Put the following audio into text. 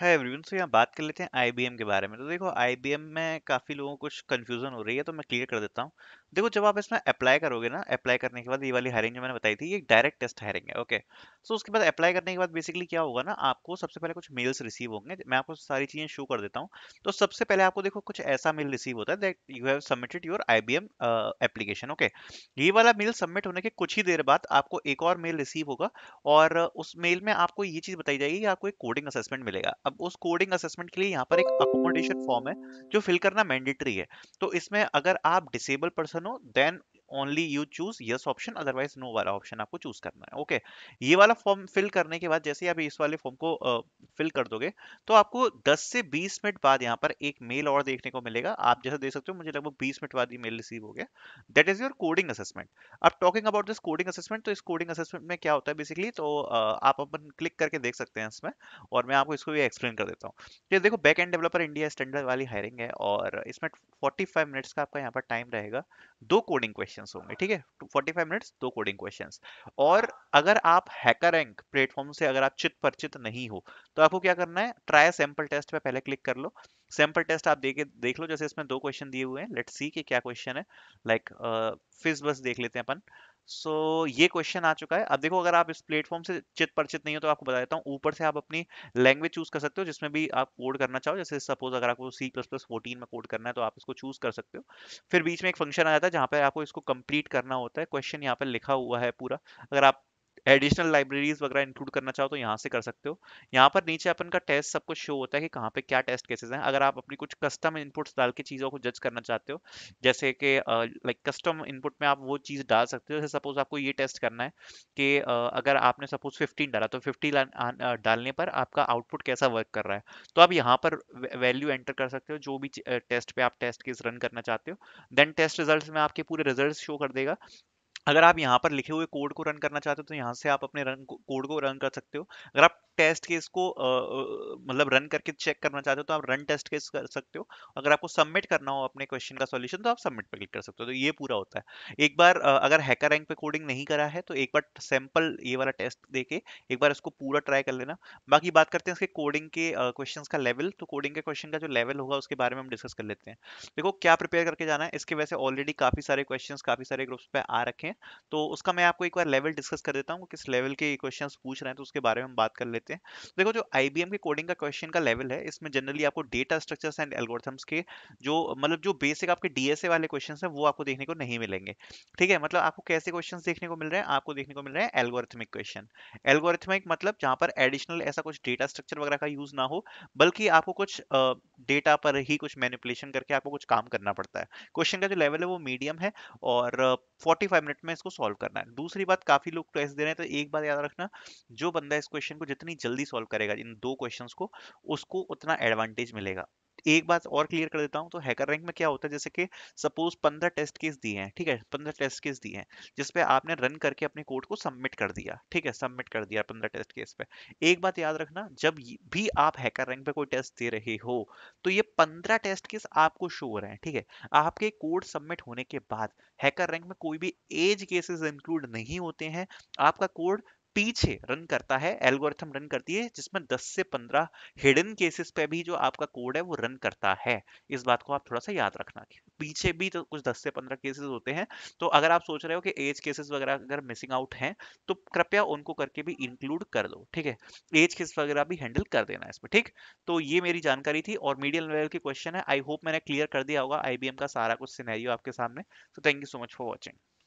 Hi everyone so यहाँ बात कर लेते हैं आईबीएम के बारे में तो देखो आईबीएम में काफ़ी लोगों को कुछ कन्फ्यूज़न हो रही है तो मैं क्लियर कर देता हूँ देखो जब आप इसमें अप्लाई करोगे ना अप्लाई करने के बाद ये वाली हायरिंग जो मैंने बताई थी ये डायरेक्ट टेस्ट हायरिंग है ओके सो उसके बाद अप्लाई करने के बाद बेसिकली क्या होगा ना आपको सबसे पहले कुछ मेल्स रिसीव होंगे मैं आपको सारी चीज़ें शो कर देता हूँ तो सबसे पहले आपको देखो कुछ ऐसा मेल रिसीव होता है that you have submitted your I B application okay ये वाला मेल सबमिट होने के कुछ ही देर बाद आपको एक और मेल रिसीव होगा और उस मेल में आपको ये चीज़ बताई जाएगी कि आपको एक कोडिंग असेसमेंट मिलेगा अब उस कोडिंग असेसमेंट के लिए यहाँ पर एक अकोमोडेशन फॉर्म है जो फिल करना मैंडेटरी है तो इसमें अगर आप disable person Lozano, then only you choose yes option otherwise no वाला ऑप्शन आपको चूज करना है ओके okay? ये वाला फॉर्म फिल करने के बाद जैसे आप इस वाले फॉर्म को फिल uh, कर दोगे तो आपको 10 से 20 मिनट बाद यहाँ पर एक मेल और देखने को मिलेगा आप जैसे देख सकते हो मुझे लगभग 20 मिनट बाद ये मेल रिसीव हो गया that is your coding assessment अब talking about this coding assessment तो इस कोडिंग असेसमेंट में क्या होता है बेसिकली तो uh, आप अपन क्लिक करके देख सकते हैं इसमें और मैं आपको इसको भी एक्सप्लेन कर देता हूँ देखो back end developer India standard वाली हायरिंग है और इसमें फोर्टी मिनट्स का आपका यहाँ पर टाइम रहेगा दो कोडिंग क्वेश्चन क्वेश्चन होंगे ठीक है 45 मिनट्स दो कोडिंग क्वेश्चन और अगर आप हैकर रैंक प्लेटफॉर्म से अगर आप चित परिचित नहीं हो तो आपको क्या करना है ट्राई सैंपल टेस्ट पे पहले क्लिक कर लो सैंपल टेस्ट आप देखे देख लो जैसे इसमें दो क्वेश्चन दिए हुए हैं लेट सी के क्या क्वेश्चन है लाइक like, फिज uh, बस देख लेते हैं अपन सो so, ये क्वेश्चन आ चुका है अब देखो अगर आप इस प्लेटफॉर्म से चित परिचित नहीं हो तो आपको बता देता हूँ ऊपर से आप अपनी लैंग्वेज चूज कर सकते हो जिसमें भी आप कोड करना चाहो जैसे सपोज अगर आपको सी प्लस प्लस फोर्टीन में कोड करना है तो आप इसको चूज कर सकते हो फिर बीच में एक फंक्शन आ जाता है जहाँ पे आपको इसको कंप्लीट करना होता है क्वेश्चन यहाँ पे लिखा हुआ है पूरा अगर आप एडिशनल लाइब्रेरीज वगैरह इंक्लूड करना चाहो तो यहाँ से कर सकते हो यहाँ पर नीचे अपन का टेस्ट सब कुछ शो होता है कि कहाँ पे क्या टेस्ट केसेस हैं अगर आप अपनी कुछ कस्टम इनपुट्स डाल के चीज़ों को जज करना चाहते हो जैसे कि लाइक कस्टम इनपुट में आप वो चीज़ डाल सकते हो जैसे सपोज आपको ये टेस्ट करना है कि uh, अगर आपने सपोज फिफ्टीन डाला तो फिफ्टी डालने पर आपका आउटपुट कैसा वर्क कर रहा है तो आप यहाँ पर वैल्यू एंटर कर सकते हो जो भी टेस्ट पे आप टेस्ट केस रन करना चाहते हो देन टेस्ट रिजल्ट में आपके पूरे रिजल्ट शो कर देगा अगर आप यहाँ पर लिखे हुए कोड को रन करना चाहते हो तो यहाँ से आप अपने रन कोड को रन कर सकते हो अगर आप टेस्ट केस को मतलब रन करके चेक करना चाहते हो तो आप रन टेस्ट केस कर सकते हो अगर आपको सबमिट करना हो अपने क्वेश्चन का सॉल्यूशन तो आप सबमिट पर क्लिक कर सकते हो तो ये पूरा होता है एक बार अगर हैकर रैंक पे कोडिंग नहीं करा है तो एक बार सैंपल ये वाला टेस्ट देके एक बार इसको पूरा ट्राई कर लेना बाकी बात करते हैं इसके कोडिंग के क्वेश्चन का लेवल तो कोडिंग के क्वेश्चन का जो लेवल होगा उसके बारे में हम डिस्कस कर लेते हैं देखो क्या प्रिपेयर करके जाना है इसके वैसे ऑलरेडी काफी सारे क्वेश्चन काफी सारे ग्रुप्स पे आ रखे हैं तो उसका मैं आपको एक बार लेवल डिस्कस कर देता हूँ किस लेवल के क्वेश्चन पूछ रहे हैं तो उसके बारे में हम बात कर लेते हैं देखते हैं देखो जो आई के कोडिंग का क्वेश्चन का लेवल है इसमें जनरली आपको डेटा स्ट्रक्चर्स एंड एल्गोरिथम्स के जो मतलब जो बेसिक आपके डीएसए वाले क्वेश्चन है वो आपको देखने को नहीं मिलेंगे ठीक है मतलब आपको कैसे क्वेश्चन देखने को मिल रहे हैं आपको देखने को मिल रहे हैं एल्गोरिथमिक क्वेश्चन एल्गोरिथमिक मतलब जहाँ पर एडिशनल ऐसा कुछ डेटा स्ट्रक्चर वगैरह का यूज ना हो बल्कि आपको कुछ डेटा पर ही कुछ मैनिपुलेशन करके आपको कुछ काम करना पड़ता है क्वेश्चन का जो लेवल है वो मीडियम है और 45 मिनट में इसको सॉल्व करना है दूसरी बात काफी लोग टेस्ट तो दे रहे हैं तो एक बात याद रखना जो बंदा इस क्वेश्चन को जितनी जल्दी सॉल्व करेगा इन दो क्वेश्चन को उसको उतना एडवांटेज मिलेगा एक बात और क्लियर कर देता हूँ तो हैकर रैंक में क्या होता है जैसे कि सपोज पंद्रह टेस्ट केस दिए हैं ठीक है पंद्रह टेस्ट केस दिए हैं जिसपे आपने रन करके अपने कोड को सबमिट कर दिया ठीक है सबमिट कर दिया पंद्रह टेस्ट केस पे एक बात याद रखना जब भी आप हैकर रैंक पे कोई टेस्ट दे रहे हो तो ये पंद्रह टेस्ट केस आपको शो हो रहे हैं ठीक है आपके कोड सबमिट होने के बाद हैकर रैंक में कोई भी एज केसेस इंक्लूड नहीं होते हैं आपका कोड पीछे रन करता है एल्गोरिथम रन करती है जिसमें 10 से 15 हिडन केसेस पे भी जो आपका कोड है वो रन करता है इस बात को आप थोड़ा सा याद रखना पीछे भी तो कुछ 10 से 15 केसेस होते हैं तो अगर आप सोच रहे हो कि एज केसेस वगैरह अगर मिसिंग आउट हैं तो कृपया उनको करके भी इंक्लूड कर दो ठीक है एज केस वगैरह भी हैंडल कर देना इसमें ठीक तो ये मेरी जानकारी थी और मीडियम लेवल के क्वेश्चन है आई होप मैंने क्लियर कर दिया होगा आई का सारा कुछ सिनेरियो आपके सामने तो thank you so much for watching